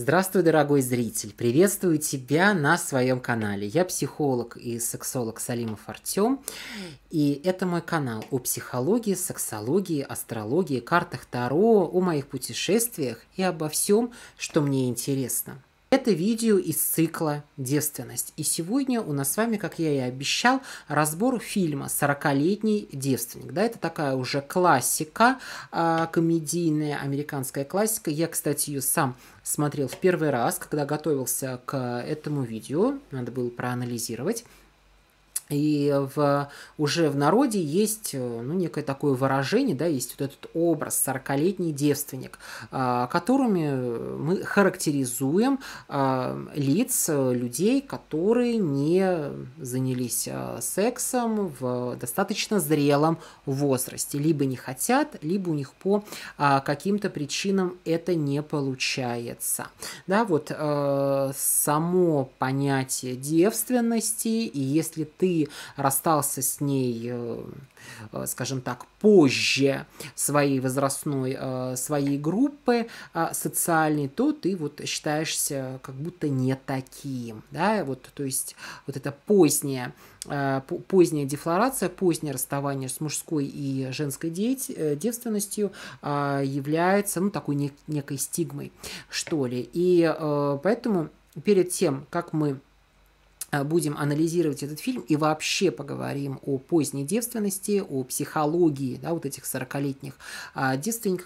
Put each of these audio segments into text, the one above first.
Здравствуй, дорогой зритель! Приветствую тебя на своем канале. Я психолог и сексолог Салимов Артем, и это мой канал о психологии, сексологии, астрологии, картах Таро, о моих путешествиях и обо всем, что мне интересно. Это видео из цикла «Девственность». И сегодня у нас с вами, как я и обещал, разбор фильма "Сорокалетний девственник». Да, это такая уже классика, а, комедийная американская классика. Я, кстати, ее сам смотрел в первый раз, когда готовился к этому видео. Надо было проанализировать. И в, уже в народе есть э, ну, некое такое выражение, да, есть вот этот образ 40-летний девственник, а, которыми мы характеризуем а, лиц, э, людей, которые не занялись а, сексом в достаточно зрелом возрасте. Либо не хотят, либо у них по каким-то причинам это не получается. Да, вот э, само понятие девственности, и если ты расстался с ней, э, э, скажем так, позже своей возрастной, э, своей группы социальной, то ты вот считаешься как будто не таким, да, вот, то есть вот это позднее поздняя дефлорация, позднее расставание с мужской и женской девственностью является ну, такой некой стигмой, что ли. И поэтому перед тем, как мы Э, будем анализировать этот фильм и вообще поговорим о поздней девственности, о психологии, да, вот этих 40-летних а,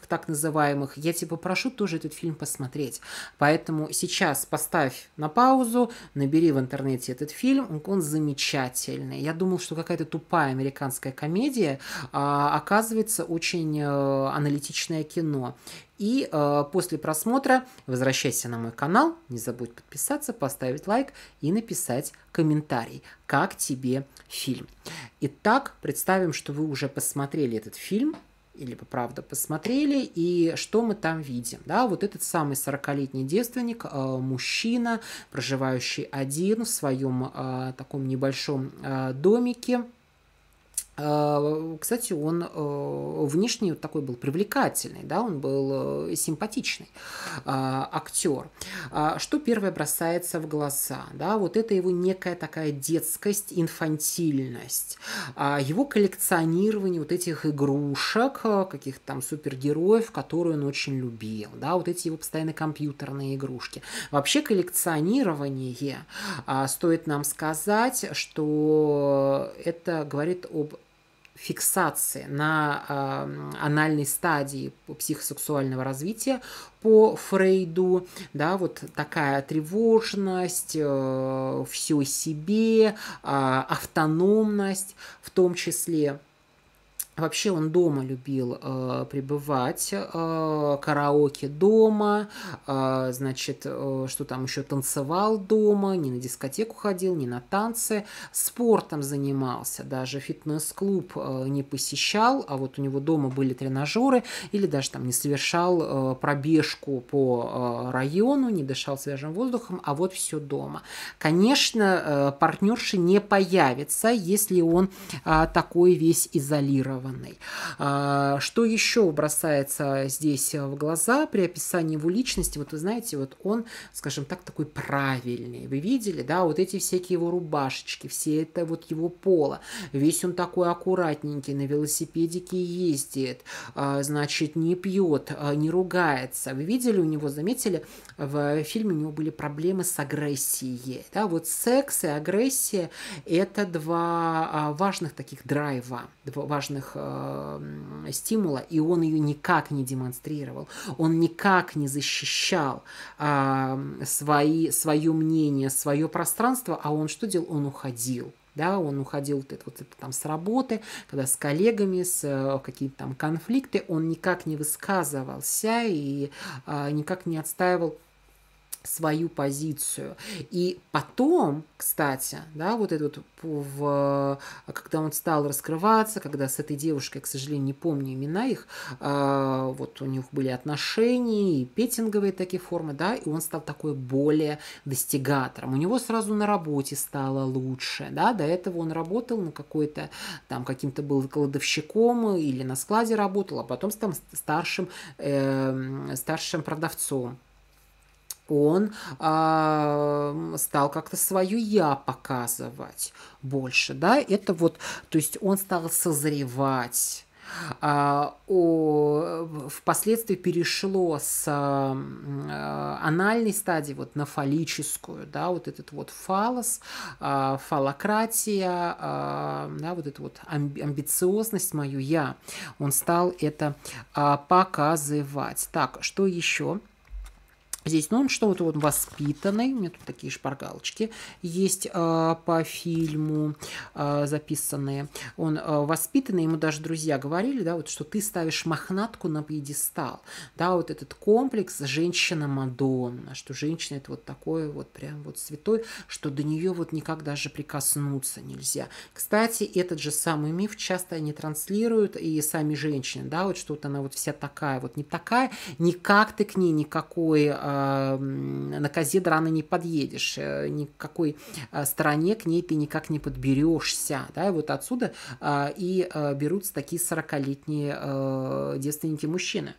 так называемых, я тебя прошу тоже этот фильм посмотреть. Поэтому сейчас поставь на паузу, набери в интернете этот фильм, он, замечательный. Я думал, что какая-то тупая американская комедия, а, оказывается, очень э, аналитичное кино. И э, после просмотра возвращайся на мой канал, не забудь подписаться, поставить лайк и написать комментарий, как тебе фильм. Итак, представим, что вы уже посмотрели этот фильм, или бы правда посмотрели, и что мы там видим. Да, вот этот самый 40-летний девственник, э, мужчина, проживающий один в своем э, таком небольшом э, домике, а, кстати, он э, внешне вот такой был привлекательный, да, он был э, симпатичный а, актер. А, что первое бросается в глаза, да, вот это его некая такая детскость, инфантильность, его коллекционирование вот этих игрушек, э, каких-то там супергероев, которые он очень любил, да, вот эти его постоянно компьютерные игрушки. Вообще коллекционирование, стоит нам сказать, что это говорит об фиксации на а, анальной стадии психосексуального развития по Фрейду, да, вот такая тревожность, э, все себе, э, автономность в том числе – Вообще он дома любил э, пребывать, э, караоке дома, э, значит, э, что там еще танцевал дома, не на дискотеку ходил, не на танцы, спортом занимался, даже фитнес-клуб э, не посещал, а вот у него дома были тренажеры, или даже там не совершал э, пробежку по э, району, не дышал свежим воздухом, а вот все дома. Конечно, э, партнерши не появится, если он э, такой весь изолирован заинтересованной. А, что еще бросается здесь в глаза при описании его личности? Вот вы знаете, вот он, скажем так, такой правильный. Вы видели, да, вот эти всякие его рубашечки, все это вот его пола. Весь он такой аккуратненький, на велосипедике ездит, а, значит, не пьет, а, не ругается. Вы видели у него, заметили, в фильме у него были проблемы с агрессией. Да, вот секс и агрессия – это два важных таких драйва, два важных э, стимула, и он ее никак не демонстрировал, он никак не защищал э, свои, свое мнение, свое пространство, а он что делал? Он уходил да, он уходил вот это, вот это там с работы, когда с коллегами, с э, какие-то там конфликты, он никак не высказывался и э, никак не отстаивал свою позицию. И потом, кстати, да, вот этот вот, в, когда он стал раскрываться, когда с этой девушкой, к сожалению, не помню имена их, а, вот у них были отношения и петинговые такие формы, да, и он стал такой более достигатором. У него сразу на работе стало лучше, да, до этого он работал на какой-то, там, каким-то был кладовщиком или на складе работал, а потом стал старшим, э, старшим продавцом он э, стал как-то свое я показывать больше, да, это вот, то есть он стал созревать, а, о, впоследствии перешло с а, анальной стадии вот на фаллическую, да, вот этот вот фалос, а, фалократия, а, да, вот эта вот амбициозность мою я, он стал это а, показывать. Так, что еще? Здесь, ну, он что вот вот воспитанный. У меня тут такие шпаргалочки есть э, по фильму э, записанные. Он э, воспитанный, ему даже друзья говорили, да, вот что ты ставишь мохнатку на пьедестал. Да, вот этот комплекс женщина-мадонна, что женщина это вот такое вот прям вот святой, что до нее вот никак даже прикоснуться нельзя. Кстати, этот же самый миф часто они транслируют и сами женщины, да, вот что-то она вот вся такая, вот не такая, никак ты к ней никакой э, Эм, на козе драны не подъедешь, э, никакой э, стороне к ней ты никак не подберешься. Да? И вот отсюда э, и берутся такие 40-летние девственники мужчины.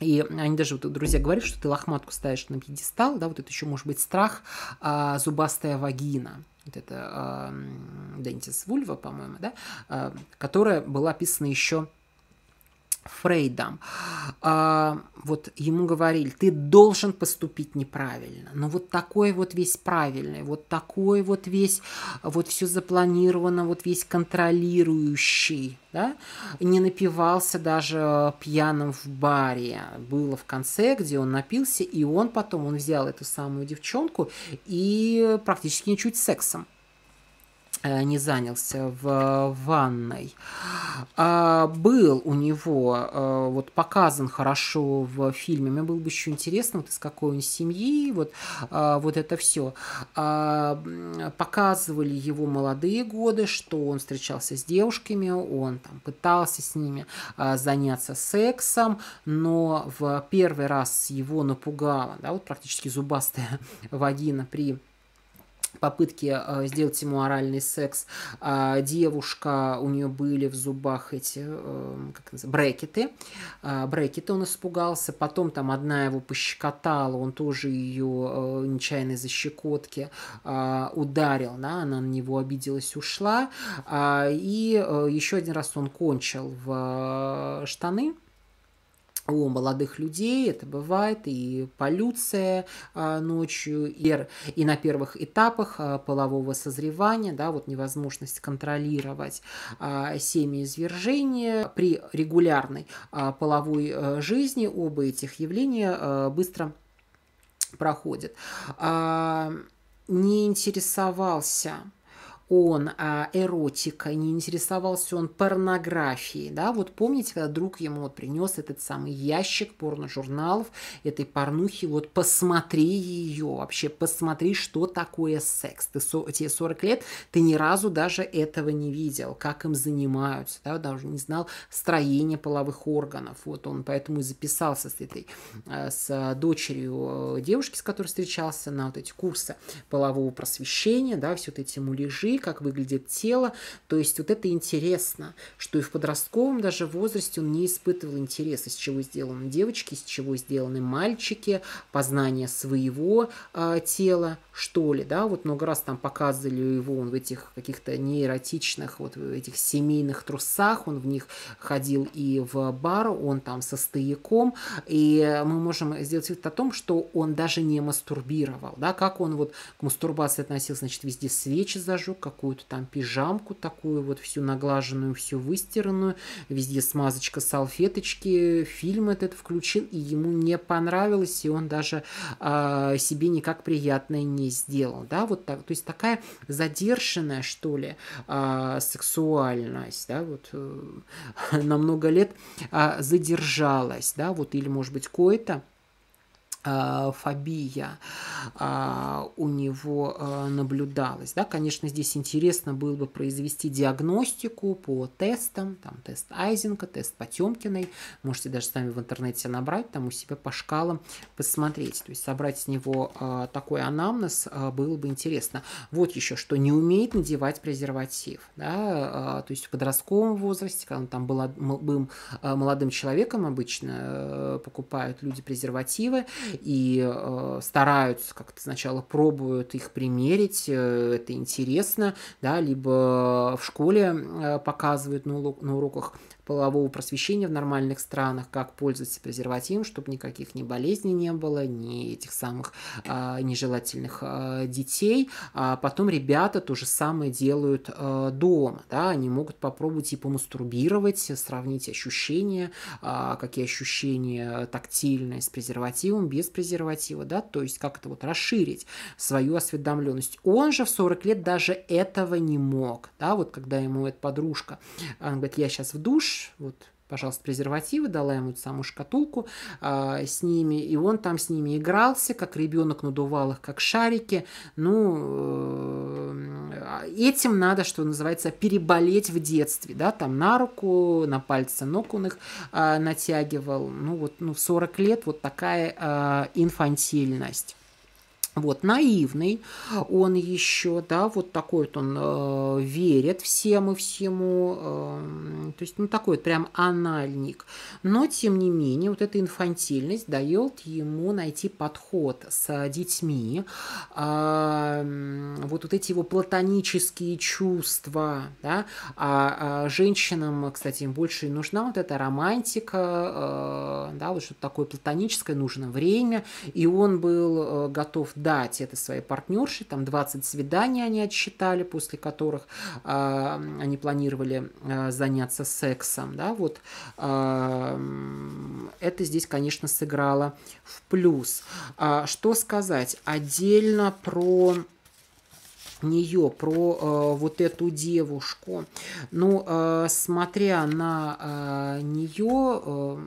И они даже, вот, друзья, говорят, что ты лохматку ставишь на пьедестал, да, вот это еще может быть страх, а, зубастая вагина, вот это а, эм, Дентис Вульва, по-моему, да, а, которая была описана еще Фрейдом, а, вот ему говорили, ты должен поступить неправильно, но вот такой вот весь правильный, вот такой вот весь, вот все запланировано, вот весь контролирующий, да, не напивался даже пьяным в баре. Было в конце, где он напился, и он потом, он взял эту самую девчонку и практически ничуть сексом Э, не занялся в ванной. А, был у него, а, вот показан хорошо в фильме, мне было бы еще интересно, вот из какой он семьи, вот, а, вот это все. А, показывали его молодые годы, что он встречался с девушками, он там пытался с ними а, заняться сексом, но в первый раз его напугала, да, вот практически зубастая вагина при попытки э, сделать ему оральный секс. А девушка, у нее были в зубах эти, э, как называется, брекеты. А, брекеты он испугался. Потом там одна его пощекотала, он тоже ее э, нечаянно за э, а, ударил. Да? Она на него обиделась, ушла. А, и э, еще один раз он кончил в э, штаны у молодых людей, это бывает и полюция а, ночью, и, и на первых этапах а, полового созревания, да, вот невозможность контролировать а, семяизвержение. При регулярной половой э, жизни оба этих явления э, быстро проходят. Не интересовался он а, эротикой, не интересовался он порнографией, да, вот помните, когда друг ему вот принес этот самый ящик порножурналов этой порнухи, вот посмотри ее, вообще посмотри, что такое секс, ты, со, тебе 40 лет, ты ни разу даже этого не видел, как им занимаются, да, даже не знал строение половых органов, вот он поэтому и записался с этой, а, с дочерью э, девушки, с которой встречался на вот эти курсы полового просвещения, да, все вот эти муляжи, как выглядит тело. То есть вот это интересно, что и в подростковом даже возрасте он не испытывал интереса, из чего сделаны девочки, из чего сделаны мальчики, познание своего э, тела, что ли, да, вот много раз там показывали его, он в этих каких-то неэротичных, вот в этих семейных трусах, он в них ходил и в бар, он там со стояком, и мы можем сделать вывод о том, что он даже не мастурбировал, да, как он вот к мастурбации относился, значит, везде свечи зажег, какую-то там пижамку такую вот всю наглаженную, всю выстиранную, везде смазочка салфеточки, фильм этот включил, и ему не понравилось, и он даже э, себе никак приятное не сделал, да, вот так, то есть такая задержанная, что ли, э, сексуальность, да, вот э, на много лет э, задержалась, да, вот, или, может быть, кое-то, а, фобия а, у него а, наблюдалась. Да, конечно, здесь интересно было бы произвести диагностику по тестам, там тест Айзенка, тест Потемкиной. Можете даже сами в интернете набрать, там у себя по шкалам посмотреть. То есть собрать с него а, такой анамнез а, было бы интересно. Вот еще, что не умеет надевать презерватив. Да, а, то есть в подростковом возрасте, когда он там был, был молодым человеком, обычно э, покупают люди презервативы, и э, стараются как-то сначала пробуют их примерить, э, это интересно, да, либо в школе э, показывают на, урок, на уроках полового просвещения в нормальных странах, как пользоваться презервативом, чтобы никаких ни болезней не было, ни этих самых а, нежелательных а, детей. А потом ребята то же самое делают а, дома. Да? Они могут попробовать и помастурбировать, сравнить ощущения, а, какие ощущения тактильные с презервативом, без презерватива, да, то есть как-то вот расширить свою осведомленность. Он же в 40 лет даже этого не мог, да, вот когда ему эта подружка, она говорит, я сейчас в душ муж, вот, пожалуйста, презервативы, дала ему самую шкатулку а, с ними, и он там с ними игрался, как ребенок надувал их, как шарики. Ну, э, а, этим надо, что называется, переболеть в детстве, да, там на руку, на пальцы ног он их а, натягивал. Ну, вот, ну, в 40 лет вот такая а, инфантильность вот, наивный, он еще, да, вот такой вот он э, верит всем и всему, э, то есть, ну, такой вот прям анальник. Но, тем не менее, вот эта инфантильность дает ему найти подход с детьми, э, вот, вот эти его платонические чувства, да, а, а женщинам, кстати, им больше нужна вот эта романтика, э, да, вот что-то такое платоническое, нужно время, и он был э, готов дать это своей партнерше. Там 20 свиданий они отсчитали, после которых э, они планировали э, заняться сексом. Да, вот э, это здесь, конечно, сыграло в плюс. Э, что сказать отдельно про нее, про э, вот эту девушку. Ну, э, смотря на э, нее... Э,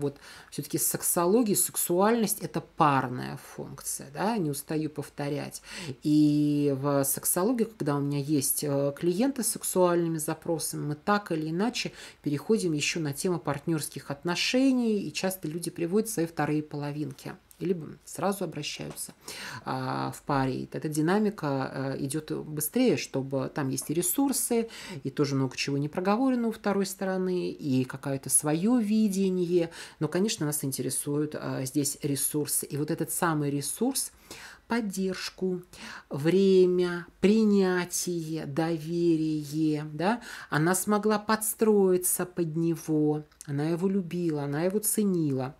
вот все-таки сексология, сексуальность – это парная функция, да, не устаю повторять. И в сексологии, когда у меня есть э, клиенты с сексуальными запросами, мы так или иначе переходим еще на тему партнерских отношений, и часто люди приводят свои вторые половинки либо сразу обращаются а, в паре. И эта динамика а, э, идет быстрее, чтобы там есть и ресурсы, и тоже много чего не проговорено у второй стороны, и какое-то свое видение. Но, конечно, нас интересуют а, здесь ресурсы. И вот этот самый ресурс поддержку, время, принятие, доверие, да, она смогла подстроиться под него, она его любила, она его ценила –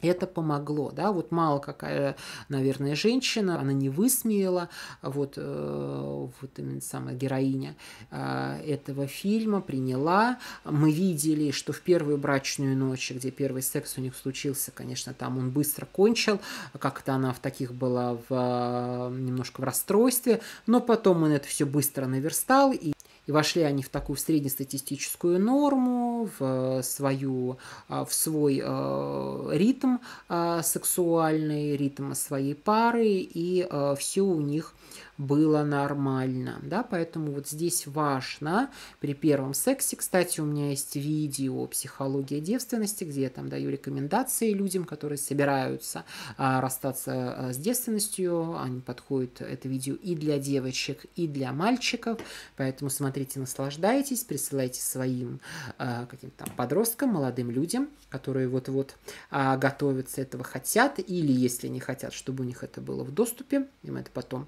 это помогло, да, вот мало какая, наверное, женщина, она не высмеяла, вот, э, вот именно самая героиня а, этого фильма приняла. Мы видели, что в первую брачную ночь, где первый секс у них случился, конечно, там он быстро кончил, как-то она в таких была в, а, немножко в расстройстве, но потом он это все быстро наверстал, и и вошли они в такую среднестатистическую норму, в, э, свою, э, в свой э, ритм сексуальный, ритм своей пары, и все у них было нормально, да, поэтому вот здесь важно при первом сексе, кстати, у меня есть видео «Психология девственности», где я там даю рекомендации людям, которые собираются расстаться с девственностью, они подходят, это видео и для девочек, и для мальчиков, поэтому смотрите смотрите, наслаждайтесь, присылайте своим э, каким-то подросткам, молодым людям, которые вот-вот э, готовятся, этого хотят, или если не хотят, чтобы у них это было в доступе, им это потом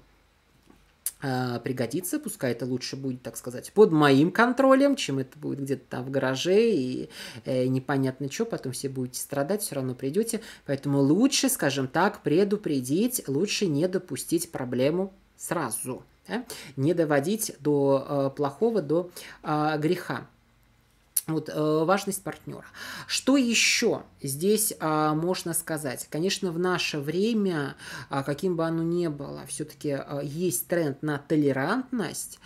а, пригодится, пускай это лучше будет, так сказать, под моим контролем, чем это будет где-то там в гараже и э, непонятно что, потом все будете страдать, все равно придете, поэтому лучше, скажем так, предупредить, лучше не допустить проблему сразу да? не доводить до э, плохого, до э, греха. Вот, э, важность партнера. Что еще здесь а, можно сказать? Конечно, в наше время, а, каким бы оно ни было, все-таки а, э, есть тренд на толерантность.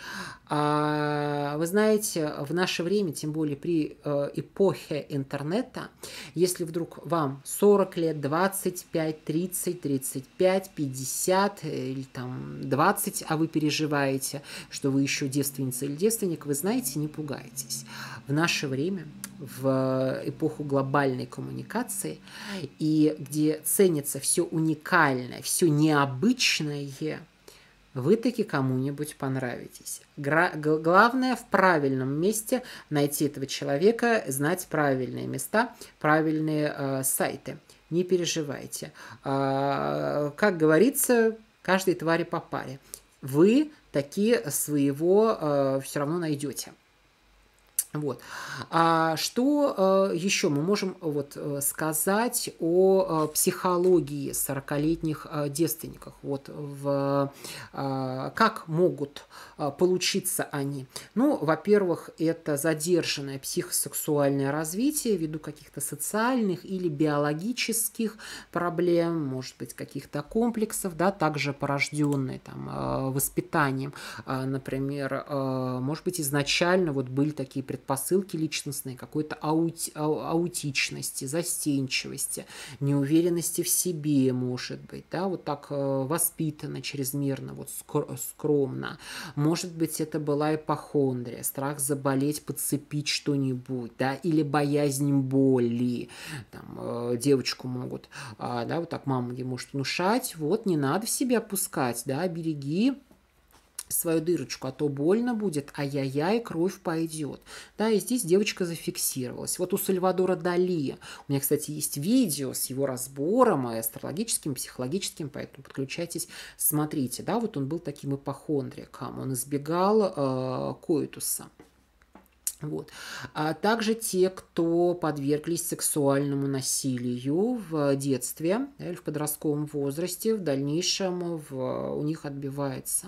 А, вы знаете, в наше время, тем более при а, эпохе интернета, если вдруг вам 40 лет, 25, 30, 35, 50 или там 20, а вы переживаете, что вы еще девственница или девственник, вы знаете, не пугайтесь. В наше наше время, в эпоху глобальной коммуникации, и где ценится все уникальное, все необычное, вы таки кому-нибудь понравитесь. Гра- главное в правильном месте найти этого человека, знать правильные места, правильные э, сайты. Не переживайте. Э, как говорится, каждой твари по паре. Вы такие своего э, все равно найдете. Вот. А что э, еще мы можем вот, э, сказать о э, психологии 40-летних э, девственниках? Вот в, э, как могут э, получиться они? Ну, во-первых, это задержанное психосексуальное развитие ввиду каких-то социальных или биологических проблем, может быть, каких-то комплексов, да, также порожденные там, э, воспитанием. Э, например, э, может быть, изначально вот были такие предприятия, предпосылки личностные какой-то аути, ау, аутичности, застенчивости, неуверенности в себе, может быть, да, вот так э, воспитано чрезмерно, вот скромно. Может быть, это была ипохондрия, страх заболеть, подцепить что-нибудь, да, или боязнь боли. Там, э, девочку могут, а, да, вот так мама ей может внушать, вот, не надо в себя пускать, да, береги свою дырочку, а то больно будет, а я я и кровь пойдет. Да, и здесь девочка зафиксировалась. Вот у Сальвадора Дали, у меня, кстати, есть видео с его разбором и астрологическим, и психологическим, поэтому подключайтесь, смотрите, да, вот он был таким ипохондриком, он избегал э, коитуса. Вот. А также те, кто подверглись сексуальному насилию в детстве или в подростковом возрасте, в дальнейшем в, у них отбивается,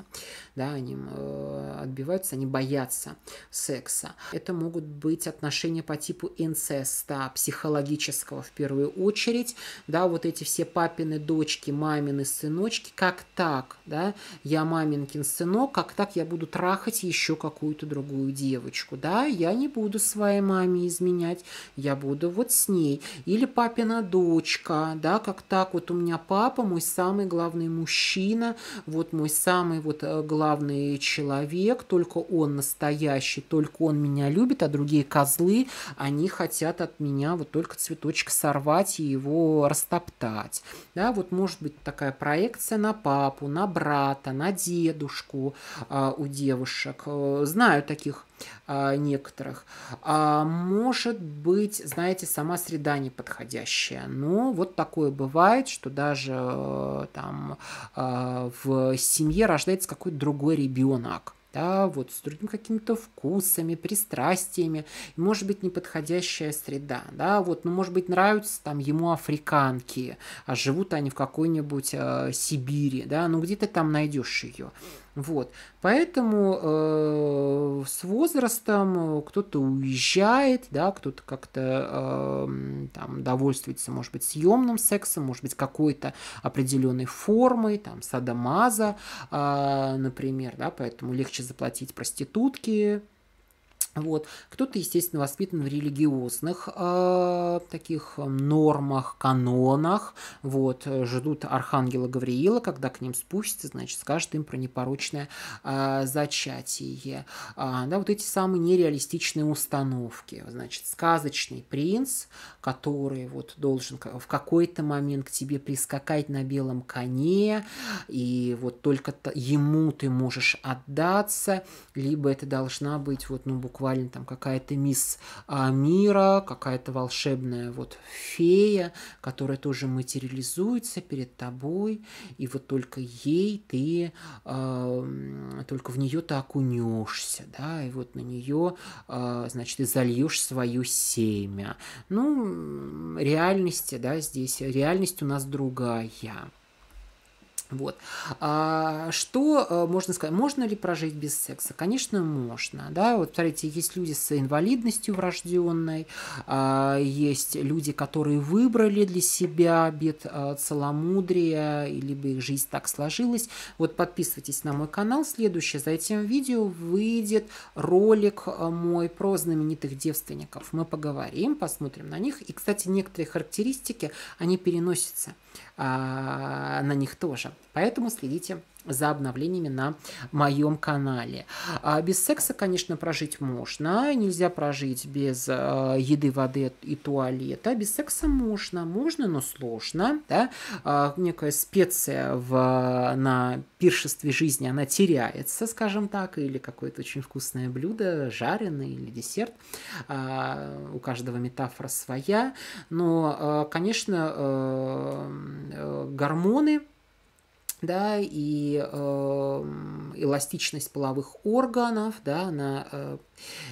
да, они э, отбиваются, они боятся секса. Это могут быть отношения по типу инцеста, психологического в первую очередь, да, вот эти все папины дочки, мамины сыночки, как так, да, я маминкин сынок, как так я буду трахать еще какую-то другую девочку, да, я я не буду своей маме изменять, я буду вот с ней. Или папина дочка, да, как так вот у меня папа, мой самый главный мужчина, вот мой самый вот э, главный человек, только он настоящий, только он меня любит, а другие козлы, они хотят от меня вот только цветочек сорвать и его растоптать. Да, вот может быть такая проекция на папу, на брата, на дедушку э, у девушек. Э, знаю таких э, некоторых некоторых. А может быть, знаете, сама среда неподходящая. Но ну, вот такое бывает, что даже э, там э, в семье рождается какой-то другой ребенок да, вот с другими какими-то вкусами, пристрастиями, может быть, неподходящая среда, да, вот, ну, может быть, нравятся там ему африканки, а живут они в какой-нибудь э, Сибири, да, ну, где ты там найдешь ее? Вот. Поэтому э, с возрастом э, кто-то уезжает, да, кто-то как-то э, там довольствуется, может быть, съемным сексом, может быть, какой-то определенной формой, там, садомаза, э, например, да, поэтому легче заплатить проститутки. Вот. Кто-то, естественно, воспитан в религиозных э, таких эм, нормах, канонах. Вот. Э, ждут архангела Гавриила, когда к ним спустится, значит, скажет им про непорочное э, зачатие. А, да, вот эти самые нереалистичные установки. Значит, сказочный принц, который вот должен в какой-то момент к тебе прискакать на белом коне, и вот только ему ты можешь отдаться, либо это должна быть вот, ну, буквально буквально там какая-то мисс а, мира, какая-то волшебная вот фея, которая тоже материализуется перед тобой, и вот только ей ты, э, только в нее ты окунешься, да, и вот на нее, э, значит, и зальешь свое семя. Ну, реальности, да, здесь реальность у нас другая. Вот. А что э, можно сказать? Можно ли прожить без секса? Конечно, можно. Да? Вот, смотрите, есть люди с инвалидностью врожденной, а, есть люди, которые выбрали для себя бед а, целомудрия, либо их жизнь так сложилась. Вот подписывайтесь на мой канал. Следующее за этим видео выйдет ролик э, мой про знаменитых девственников. Мы поговорим, посмотрим на них. И, кстати, некоторые характеристики, они переносятся а, на них тоже. Поэтому следите за обновлениями на моем канале. А без секса, конечно, прожить можно. Нельзя прожить без э, еды, воды и туалета. Без секса можно. Можно, но сложно. Да? А, некая специя в, на пиршестве жизни, она теряется, скажем так, или какое-то очень вкусное блюдо, жареное или десерт. А, у каждого метафора своя. Но, э, конечно, э, э, гормоны да, и э, эластичность половых органов, да, она э,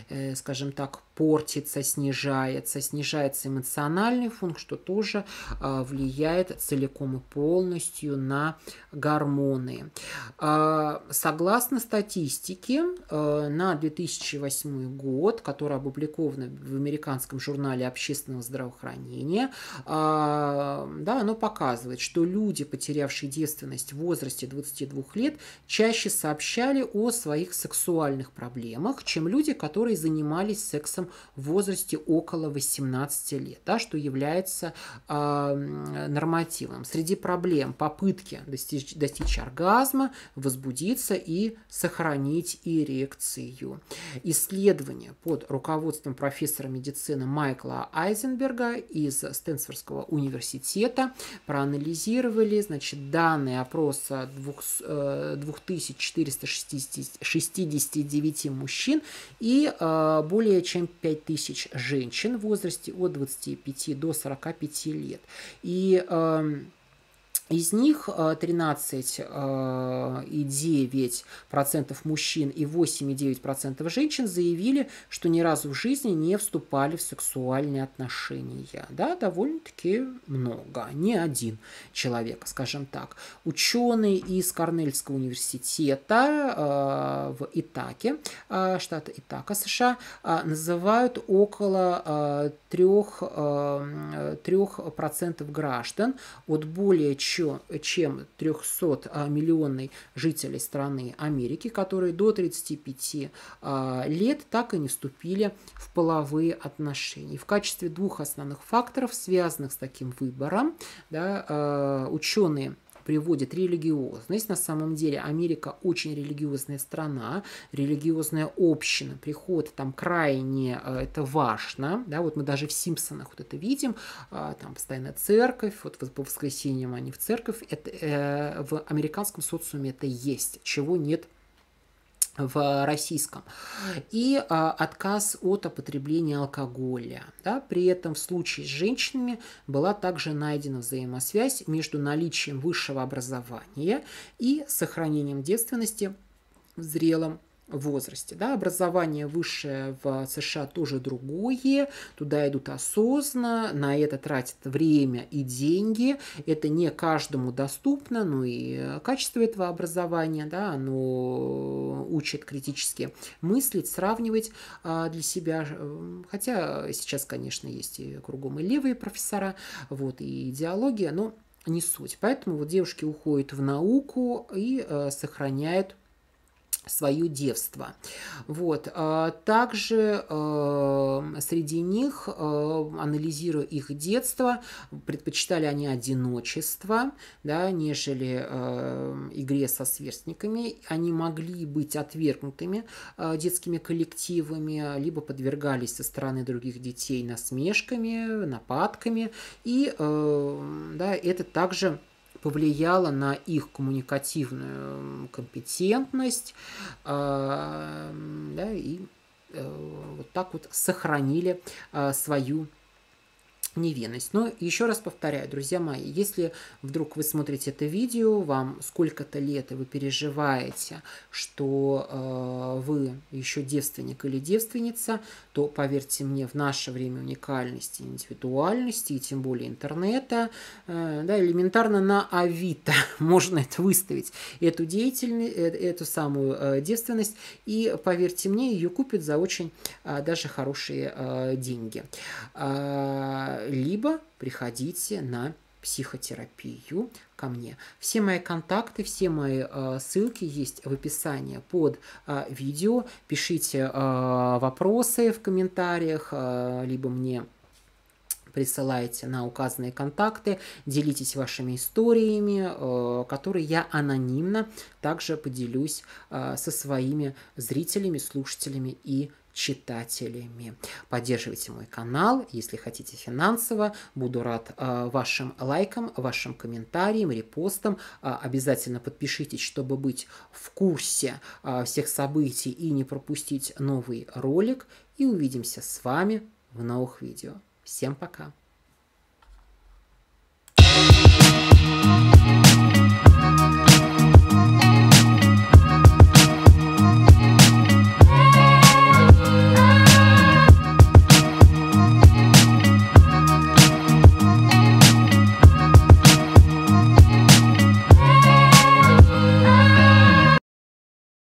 Э, скажем так, портится, снижается, снижается эмоциональный фон, что тоже а, влияет целиком и полностью на гормоны. А, согласно статистике, э, на 2008 год, которая опубликована в американском журнале общественного здравоохранения, а, да, оно показывает, что люди, потерявшие девственность в возрасте 22 лет, чаще сообщали о своих сексуальных проблемах, чем люди, которые занимались сексом в возрасте около 18 лет, да, что является э, нормативом. Среди проблем попытки достичь, достичь оргазма, возбудиться и сохранить эрекцию. Исследование под руководством профессора медицины Майкла Айзенберга из Стэнфордского университета проанализировали значит, данные опроса 2469 э, мужчин и а, более чем 5000 женщин в возрасте от 25 до 45 лет. И из них 13,9% э, э, мужчин и 8,9% женщин заявили, что ни разу в жизни не вступали в сексуальные отношения. Да, довольно-таки много, не один человек, скажем так. Ученые из Корнельского университета э, в Итаке, штат Итака, США, называют около 3%, 3 граждан от более чем еще э, чем 300-миллионной а, жителей страны Америки, которые до 35 а, лет так и не вступили в половые отношения. В качестве двух основных факторов, связанных с таким выбором, да, э, ученые приводит религиозность. На самом деле Америка очень религиозная страна, религиозная община, приход там крайне э, это важно. Да, вот мы даже в «Симпсонах» вот это видим, а, там постоянно церковь, вот по воскресеньям они в церковь. Это, э, в американском социуме это есть, чего нет в российском. И а, отказ от употребления алкоголя. Да? При этом в случае с женщинами была также найдена взаимосвязь между наличием высшего образования и сохранением девственности в зрелом возрасте. Да? Образование высшее в США тоже другое, туда идут осознанно, на это тратят время и деньги, это не каждому доступно, ну и качество этого образования, да, оно учит критически мыслить, сравнивать а, для себя, хотя сейчас, конечно, есть и кругом и левые профессора, вот, и идеология, но не суть. Поэтому вот девушки уходят в науку и а, сохраняют свое девство. Вот. А, также а, среди них, а, анализируя их детство, предпочитали они одиночество, да, нежели игре со сверстниками. Они могли быть отвергнутыми детскими коллективами, либо подвергались со стороны других детей насмешками, нападками. И да, это также повлияло на их коммуникативную компетентность, а, да, и э, вот так вот сохранили а, свою невинность. Но еще раз повторяю, друзья мои, если вдруг вы смотрите это видео, вам сколько-то лет, и вы переживаете, что э, вы еще девственник или девственница, то, поверьте мне, в наше время уникальности, индивидуальности, и тем более интернета, э, да, элементарно на Авито можно это выставить, эту деятельность, э, эту самую э, девственность, и, поверьте мне, ее купят за очень э, даже хорошие э, деньги. А, либо приходите на психотерапию ко мне. Все мои контакты, все мои э, ссылки есть в описании под э, видео. Пишите э, вопросы в комментариях, э, либо мне присылайте на указанные контакты, делитесь вашими историями, э, которые я анонимно также поделюсь э, со своими зрителями, слушателями и читателями. Поддерживайте мой канал, если хотите финансово. Буду рад э, вашим лайкам, вашим комментариям, репостам. Э, обязательно подпишитесь, чтобы быть в курсе э, всех событий и не пропустить новый ролик. И увидимся с вами в новых видео. Всем пока!